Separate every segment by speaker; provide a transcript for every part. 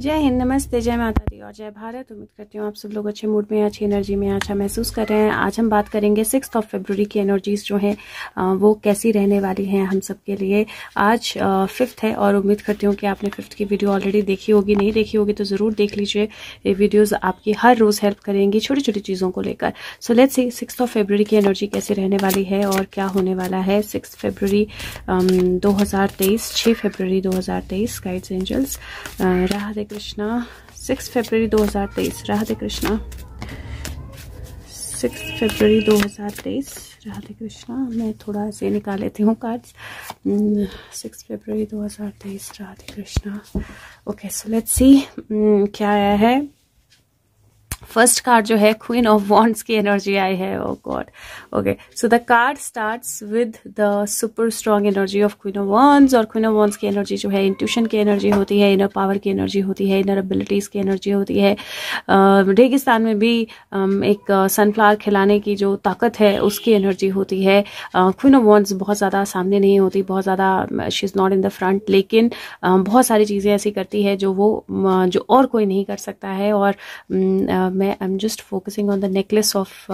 Speaker 1: जय हिंद नमस्ते जय माता दी और जय भारत उम्मीद करती हूँ आप सब लोग अच्छे मूड में अच्छी एनर्जी में अच्छा महसूस कर रहे हैं आज हम बात करेंगे सिक्स ऑफ फेबररी की एनर्जीज जो हैं वो कैसी रहने वाली हैं हम सब के लिए आज फिफ्थ है और उम्मीद करती हूँ कि आपने फिफ्थ की वीडियो ऑलरेडी देखी होगी नहीं देखी होगी तो ज़रूर देख लीजिए ये वीडियोज़ आपकी हर रोज़ हेल्प करेंगी छोटी छोटी चीज़ों को लेकर so let's see six of February की एनर्जी कैसे रहने वाली है और क्या होने वाला है सिक्स फेबररी दो हज़ार तेईस छह फेब्रवरी दो हज़ार तेईस एंजल्स राह कृष्णा सिक्स फरवरी 2023 राधे कृष्णा सिक्स फरवरी 2023 राधे कृष्णा मैं थोड़ा से निकाल लेती हूँ कार्ड्स हम्म, सिक्स फरवरी 2023 Radhe Krishna okay so let's see क्या आया है फर्स्ट कार्ड जो है क्वीन ऑफ वॉन्ट्स की एनर्जी आई है oh god okay so the card starts with the super strong energy of queen of wands और क्वीन ऑफ वॉन्स की एनर्जी जो है इंट्यूशन की एनर्जी होती है इनर पावर की एनर्जी होती है इनर एबिलिटीज़ की एनर्जी होती है रेगिस्तान में भी एक सनफ्लावर खिलाने की जो ताकत है उसकी एनर्जी होती है क्वीन ऑफ वॉन्स बहुत ज़्यादा सामने नहीं होती बहुत ज़्यादा she is not in the front लेकिन बहुत सारी चीज़ें ऐसी करती है जो वो जो और कोई नहीं कर सकता है और Uh, मैं I am just focusing on the necklace of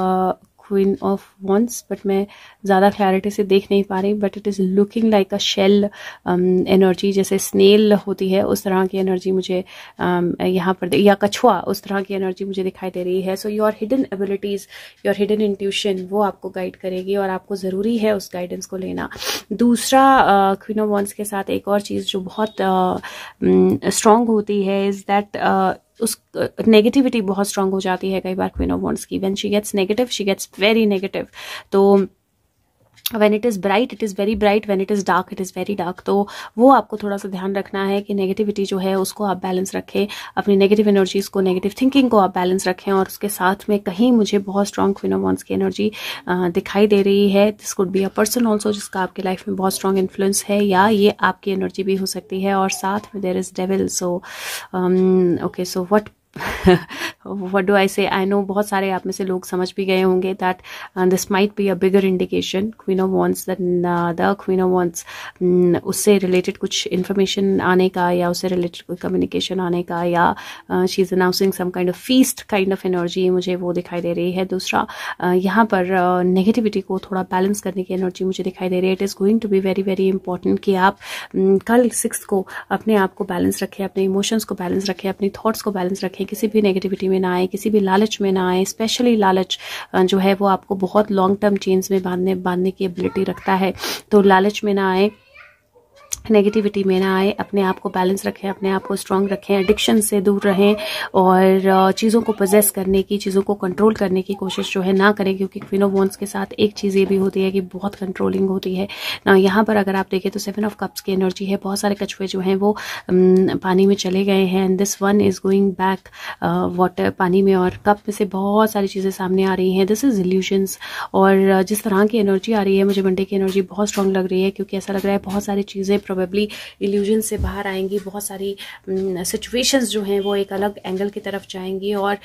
Speaker 1: queen of wands but मैं ज़्यादा क्लैरिटी से देख नहीं पा रही but it is looking like a shell energy जैसे स्नेल होती है उस तरह की एनर्जी मुझे um, यहाँ पर या कछुआ उस तरह की एनर्जी मुझे दिखाई दे रही है so your hidden abilities your hidden intuition वो आपको गाइड करेगी और आपको ज़रूरी है उस गाइडेंस को लेना दूसरा क्वीन ऑफ वॉन्स के साथ एक और चीज़ जो बहुत स्ट्रॉन्ग uh, um, होती है इज़ दैट उस नेगेटिविटी बहुत स्ट्रांग हो जाती है कई बार क्वीन ऑफ वॉन्ट्स की when she gets negative she gets very negative तो when it is bright it is very bright when it is dark it is very dark तो वो आपको थोड़ा सा ध्यान रखना है कि नेगेटिविटी जो है उसको आप बैलेंस रखें अपनी नेगेटिव एनर्जीज़ को नेगेटिव थिंकिंग को आप बैलेंस रखें और उसके साथ में कहीं मुझे बहुत स्ट्रॉन्ग क्विनोमॉन्स की एनर्जी दिखाई दे रही है this could be a person also जिसका आपकी लाइफ में बहुत स्ट्रॉन्ग इन्फ्लुएंस है या ये आपकी एनर्जी भी हो सकती है और साथ में there is devil so okay so what what do I say I no बहुत सारे आप में से लोग समझ भी गए होंगे that this might be a bigger indication queen of wands the queen of wands उससे रिलेटेड कुछ इन्फॉर्मेशन आने का या उससे रिलेटेड कोई कम्युनिकेशन आने का या she is announcing some kind of feast kind of energy मुझे वो दिखाई दे रही है दूसरा uh, यहाँ पर नेगेटिविटी uh, को थोड़ा बैलेंस करने की एनर्जी मुझे दिखाई दे रही है it is going to be very very important कि आप hmm, कल सिक्स को अपने आप को बैलेंस रखें अपने इमोशंस को बैलेंस रखें अपने थाट्स को बैलेंस रखें रखें किसी भी नेगेटिविटी में ना आए किसी भी लालच में ना आए स्पेशली लालच जो है वो आपको बहुत लॉन्ग टर्म चेंज में बांधने बांधने की एबिलिटी रखता है तो लालच में ना आए नेगेटिविटी में ना आए अपने आप को बैलेंस रखें अपने आप को स्ट्रांग रखें एडिक्शन से दूर रहें और चीज़ों को पोजेस करने की चीज़ों को कंट्रोल करने की कोशिश जो है ना करें क्योंकि वॉन्स के साथ एक चीज़ ये भी होती है कि बहुत कंट्रोलिंग होती है ना यहाँ पर अगर आप देखें तो सेवन ऑफ कप्स की एनर्जी है बहुत सारे कछुए जो हैं वो पानी में चले गए हैं and this one is going back water पानी में और कप में से बहुत सारी चीज़ें सामने आ रही हैं दिस इज़ रिल्यूशंस और जिस तरह की एनर्जी आ रही है मुझे मंडे की एनर्जी बहुत स्ट्रांग लग रही है क्योंकि ऐसा लग रहा है बहुत सारी चीज़ें प्रोबेबली इल्यूजन से बाहर आएंगी बहुत सारी सिचुएशंस हम्म, जो हैं वो एक अलग एंगल की तरफ जाएंगी और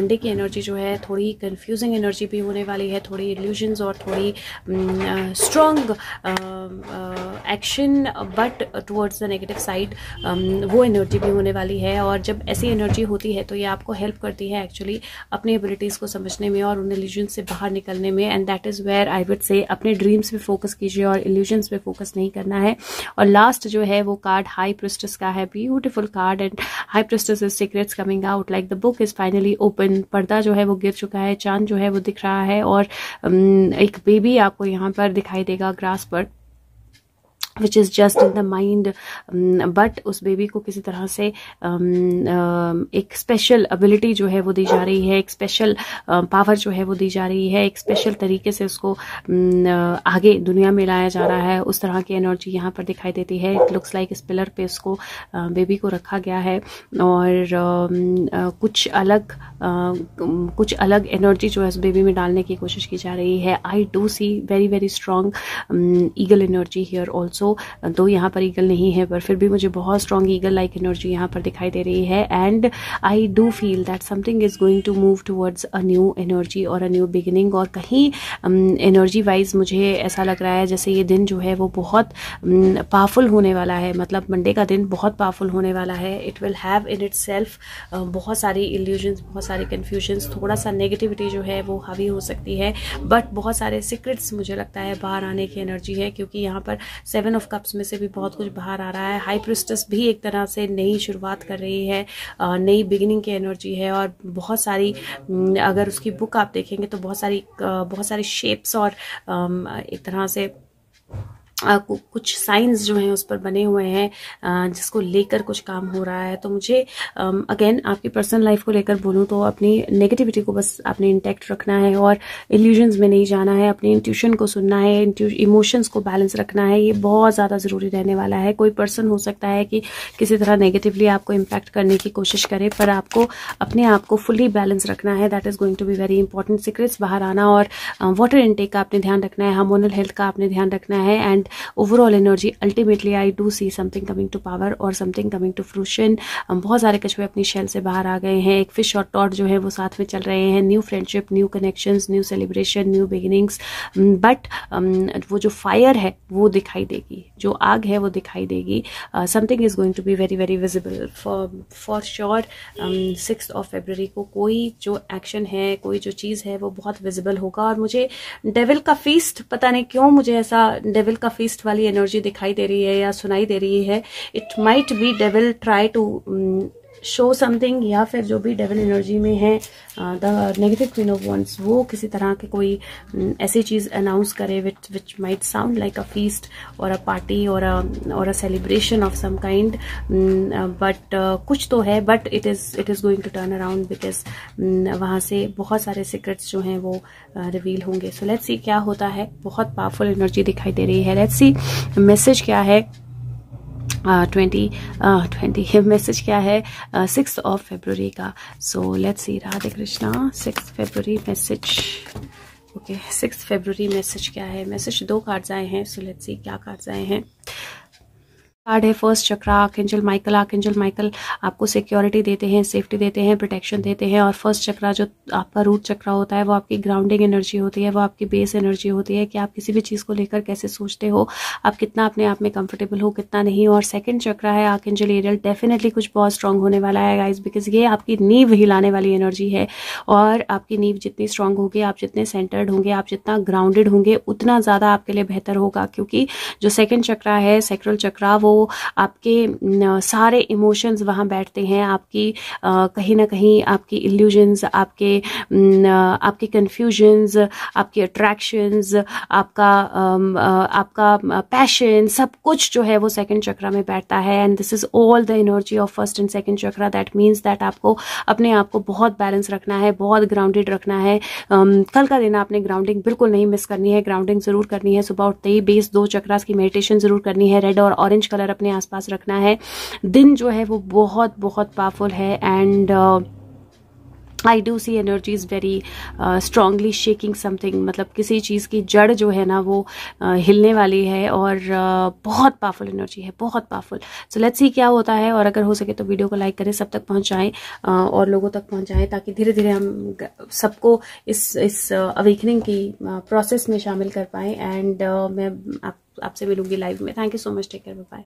Speaker 1: मंडे की एनर्जी जो है थोड़ी कन्फ्यूजिंग एनर्जी भी होने वाली है थोड़ी इल्यूजन और थोड़ी strong action but towards the negative side वो एनर्जी भी होने वाली है और जब ऐसी एनर्जी होती है तो ये आपको हेल्प करती है एक्चुअली अपनी एबिलिटीज़ को समझने में और उन इल्यूजन से बाहर निकलने में and that is where I would say अपने ड्रीम्स पे फोकस कीजिए और इल्यूजन्स पे फोकस नहीं करना है और लास्ट जो है वो कार्ड हाई प्रिस्टस का है beautiful card and high priestess is secrets coming out like the book is finally open पर्दा जो है वो गिर चुका है चांद जो है वो दिख रहा है और um, एक बेबी आपको यहाँ पर दिखाई देगा ग्रास पर which is just in the mind but उस बेबी को किसी तरह से um, um, एक स्पेशल एबिलिटी जो है वो दी जा रही है एक स्पेशल पावर um, जो है वो दी जा रही है एक स्पेशल तरीके से उसको uh, आगे दुनिया में लाया जा रहा है उस तरह की एनर्जी यहाँ पर दिखाई देती है इट लुक्स लाइक इस पिलर पे उसको बेबी uh, को रखा गया है और uh, कुछ अलग कुछ अलग एनर्जी जो है उस बेबी में डालने की कोशिश की जा रही है I do see very very strong eagle energy here also though तो, तो यहाँ पर ईगल नहीं है पर फिर भी मुझे बहुत स्ट्रॉन्ग ईगल लाइक एनर्जी यहाँ पर दिखाई दे रही है and I do feel that something is going to move towards a new energy और अ न्यू बिगिनिंग और कहीं एनर्जी um, वाइज मुझे ऐसा लग रहा है जैसे ये दिन जो है वो बहुत पावरफुल um, होने वाला है मतलब मंडे का दिन बहुत पावरफुल होने वाला है it will have in itself बहुत सारी इल्यूजन्स बहुत सारे कन्फ्यूजन्स थोड़ा सा नेगेटिविटी जो है वो हावी हो सकती है बट बहुत सारे सीक्रेट्स मुझे लगता है बाहर आने की एनर्जी है क्योंकि यहाँ पर सेवन सेवन ऑफ कप्स में से भी बहुत कुछ बाहर आ रहा है हाई प्रिस्टस भी एक तरह से नई शुरुआत कर रही है नई बिगिनिंग की एनर्जी है और बहुत सारी अगर उसकी बुक आप देखेंगे तो बहुत सारी बहुत सारे शेप्स और एक तरह से कुछ साइंस जो हैं उस पर बने हुए हैं जिसको लेकर कुछ काम हो रहा है तो मुझे अगेन आपकी पर्सनल लाइफ को लेकर बोलूँ तो अपनी नेगेटिविटी को बस आपने इंटैक्ट रखना है और इल्यूजन्स में नहीं जाना है अपने इंट्यूशन को सुनना है इमोशंस को बैलेंस रखना है ये बहुत ज़्यादा ज़रूरी रहने वाला है कोई पर्सन हो सकता है कि किसी तरह नेगेटिवली आपको इम्पैक्ट करने की कोशिश करे पर आपको अपने आप को फुली बैलेंस रखना है that is going to be very important secrets बाहर आना और वाटर इनटेक का आपने ध्यान रखना है हार्मोनल हेल्थ का आपने ध्यान रखना है and overall energy ultimately I do see something coming to power और समथिंग कमिंग टू फ्रूशन बहुत सारे कछुए अपनी शेल से बाहर आ गए हैं एक फिश और टॉट जो है वो साथ में चल रहे हैं new friendship new connection new celebration new beginnings but वो जो फायर है वो दिखाई देगी जो आग है वो दिखाई देगी something is going to be very very visible for sure six of February को कोई जो एक्शन है कोई जो चीज़ है वो बहुत विजिबल होगा और मुझे डेविल का फीस पता नहीं क्यों मुझे ऐसा डेविल का फीस्ट वाली एनर्जी दिखाई दे रही है या सुनाई दे रही है it might be devil try to show something या फिर जो भी डेवल एनर्जी में है the negative queen of wands वो किसी तरह के कोई mm, ऐसी चीज़ अनाउंस करे which which might sound like a feast और अ पार्टी और अ और a celebration of some kind but कुछ तो है but it is it is going to turn around because वहाँ से बहुत सारे सीक्रेट्स जो हैं वो रिवील uh, होंगे सो लेट्स सी क्या होता है बहुत पावरफुल एनर्जी दिखाई दे रही है लेट्स सी मैसेज क्या है ट्वेंटी ट्वेंटी मैसेज क्या है सिक्स ऑफ फेब्रवरी का so let's see Radhe Krishna six February message okay six February message क्या है मैसेज दो कार्ड्स आए हैं सो लेट्स सी क्या कार्ड्स आए हैं कार्ड है first chakra archangel Michael archangel Michael आपको सिक्योरिटी देते हैं सेफ्टी देते हैं प्रोटेक्शन देते हैं और फर्स्ट चक्रा जो आपका रूट चक्रा होता है वो आपकी ग्राउंडिंग एनर्जी होती है वो आपकी बेस एनर्जी होती है कि आप किसी भी चीज़ को लेकर कैसे सोचते हो आप कितना अपने आप में कंफर्टेबल हो कितना नहीं और सेकेंड चक्रा है आर्केंजल एरियल डेफिनेटली कुछ बहुत स्ट्रांग होने वाला है गाइज बिकॉज ये आपकी नींव हिलाने वाली एनर्जी है और आपकी नींव जितनी स्ट्रांग होगी आप जितने सेंटर्ड होंगे आप जितना ग्राउंडेड होंगे उतना ज़्यादा आपके लिए बेहतर होगा क्योंकि जो सेकेंड चक्रा है सेक्रल चक्रा वो वो आपके सारे इमोशंस वहाँ बैठते हैं आपकी कहीं ना कहीं आपकी इल्यूजन्स आपके आपके कन्फ्यूजन्स आपके अट्रैक्शंस आपका आपका पैशन सब कुछ जो है वो सेकंड चक्रा में बैठता है and this is all the energy of first and second chakra that means that आपको अपने आप को बहुत बैलेंस रखना है बहुत ग्राउंडेड रखना है um, कल का दिन आपने ग्राउंडिंग बिल्कुल नहीं मिस करनी है ग्राउंडिंग जरूर करनी है सुबह उठते ही बेस दो चक्रास की मेडिटेशन जरूर करनी है रेड और ऑरेंज कलर कलर अपने आसपास रखना है दिन जो है वो बहुत बहुत पावरफुल है and I do see energy is very strongly shaking something मतलब किसी चीज़ की जड़ जो है ना वो uh, हिलने वाली है और uh, बहुत पावरफुल एनर्जी है बहुत पावरफुल सो लेट्स सी क्या होता है और अगर हो सके तो वीडियो को लाइक करें सब तक पहुंचाएं uh, और लोगों तक पहुंचाएं ताकि धीरे धीरे हम सबको इस इस अवेकनिंग uh, की प्रोसेस uh, में शामिल कर पाए एंड uh, मैं आप आपसे मिलूंगी लाइव में thank you so much take care bye